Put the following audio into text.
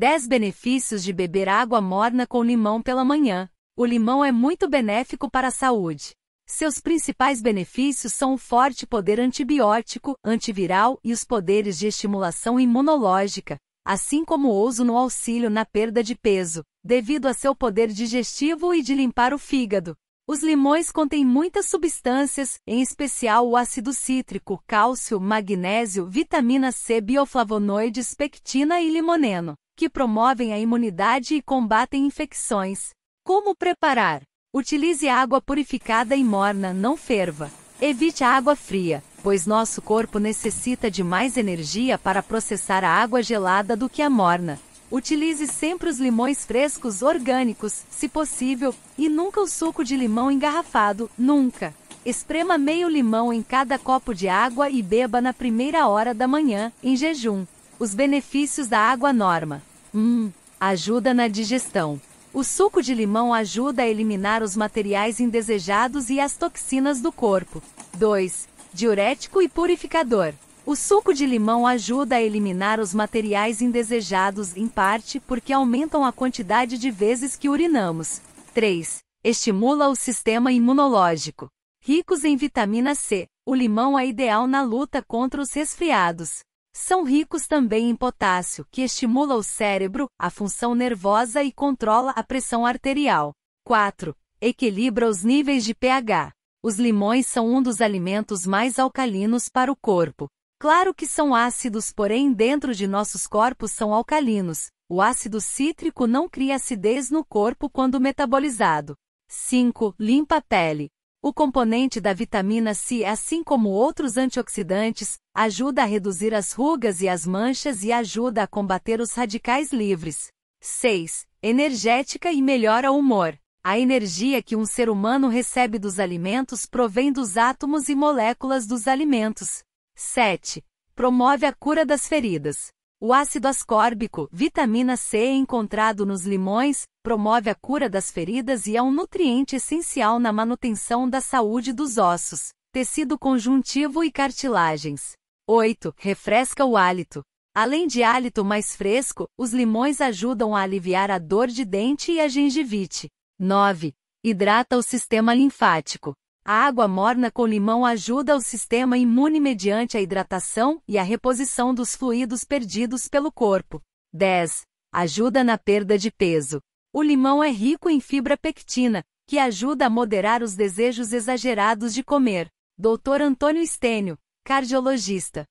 10 benefícios de beber água morna com limão pela manhã. O limão é muito benéfico para a saúde. Seus principais benefícios são o forte poder antibiótico, antiviral e os poderes de estimulação imunológica, assim como o uso no auxílio na perda de peso, devido a seu poder digestivo e de limpar o fígado. Os limões contêm muitas substâncias, em especial o ácido cítrico, cálcio, magnésio, vitamina C, bioflavonoides, pectina e limoneno que promovem a imunidade e combatem infecções. Como preparar? Utilize água purificada e morna, não ferva. Evite a água fria, pois nosso corpo necessita de mais energia para processar a água gelada do que a morna. Utilize sempre os limões frescos orgânicos, se possível, e nunca o suco de limão engarrafado, nunca. Esprema meio limão em cada copo de água e beba na primeira hora da manhã, em jejum. Os benefícios da água norma. Hum, ajuda na digestão. O suco de limão ajuda a eliminar os materiais indesejados e as toxinas do corpo. 2. Diurético e purificador. O suco de limão ajuda a eliminar os materiais indesejados, em parte porque aumentam a quantidade de vezes que urinamos. 3. Estimula o sistema imunológico. Ricos em vitamina C, o limão é ideal na luta contra os resfriados. São ricos também em potássio, que estimula o cérebro, a função nervosa e controla a pressão arterial. 4. Equilibra os níveis de pH. Os limões são um dos alimentos mais alcalinos para o corpo. Claro que são ácidos, porém, dentro de nossos corpos são alcalinos. O ácido cítrico não cria acidez no corpo quando metabolizado. 5. Limpa a pele. O componente da vitamina C, assim como outros antioxidantes, ajuda a reduzir as rugas e as manchas e ajuda a combater os radicais livres. 6. Energética e melhora o humor. A energia que um ser humano recebe dos alimentos provém dos átomos e moléculas dos alimentos. 7. Promove a cura das feridas. O ácido ascórbico, vitamina C encontrado nos limões, promove a cura das feridas e é um nutriente essencial na manutenção da saúde dos ossos, tecido conjuntivo e cartilagens. 8. Refresca o hálito. Além de hálito mais fresco, os limões ajudam a aliviar a dor de dente e a gengivite. 9. Hidrata o sistema linfático. A água morna com limão ajuda o sistema imune mediante a hidratação e a reposição dos fluidos perdidos pelo corpo. 10. Ajuda na perda de peso. O limão é rico em fibra pectina, que ajuda a moderar os desejos exagerados de comer. Dr. Antônio Estênio, cardiologista.